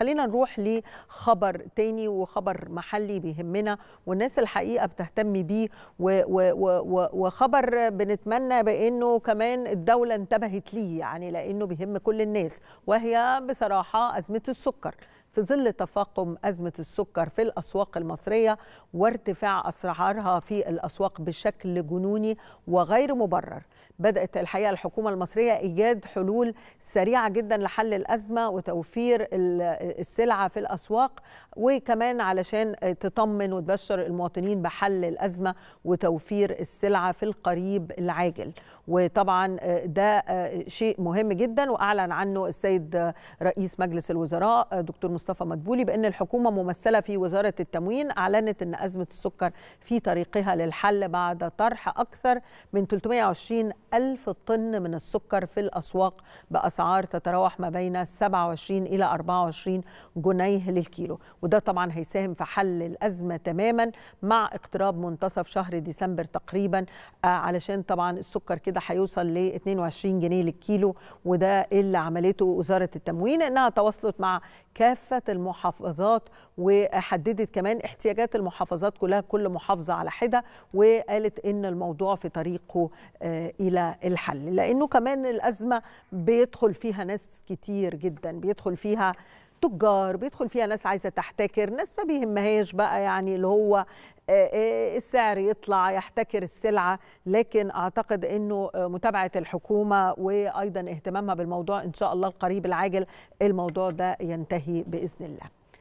خلينا نروح لخبر تاني وخبر محلي بيهمنا والناس الحقيقه بتهتم بيه وخبر بنتمنى بانه كمان الدوله انتبهت ليه يعني لانه بيهم كل الناس وهي بصراحه ازمه السكر في ظل تفاقم أزمة السكر في الأسواق المصرية وارتفاع أسعارها في الأسواق بشكل جنوني وغير مبرر بدأت الحقيقة الحكومة المصرية إيجاد حلول سريعة جدا لحل الأزمة وتوفير السلعة في الأسواق وكمان علشان تطمن وتبشر المواطنين بحل الأزمة وتوفير السلعة في القريب العاجل وطبعا ده شيء مهم جدا وأعلن عنه السيد رئيس مجلس الوزراء دكتور مصطفى مدبولي بأن الحكومة ممثلة في وزارة التموين أعلنت أن أزمة السكر في طريقها للحل بعد طرح أكثر من 320 ألف طن من السكر في الأسواق بأسعار تتراوح ما بين 27 إلى 24 جنيه للكيلو وده طبعا هيساهم في حل الأزمة تماما مع اقتراب منتصف شهر ديسمبر تقريبا آه، علشان طبعا السكر كده هيوصل ل 22 جنيه للكيلو وده اللي عملته وزارة التموين أنها تواصلت مع كافة المحافظات وحددت كمان احتياجات المحافظات كلها كل محافظه على حده وقالت ان الموضوع في طريقه آه، الى الحل لانه كمان الازمه بيدخل فيها ناس كتير جدا بيدخل فيها تجار بيدخل فيها ناس عايزه تحتكر ناس ما بيهمهاش بقى يعني اللي هو آه، آه، السعر يطلع يحتكر السلعه لكن اعتقد انه آه، متابعه الحكومه وايضا اهتمامها بالموضوع ان شاء الله القريب العاجل الموضوع ده ينتهي باذن الله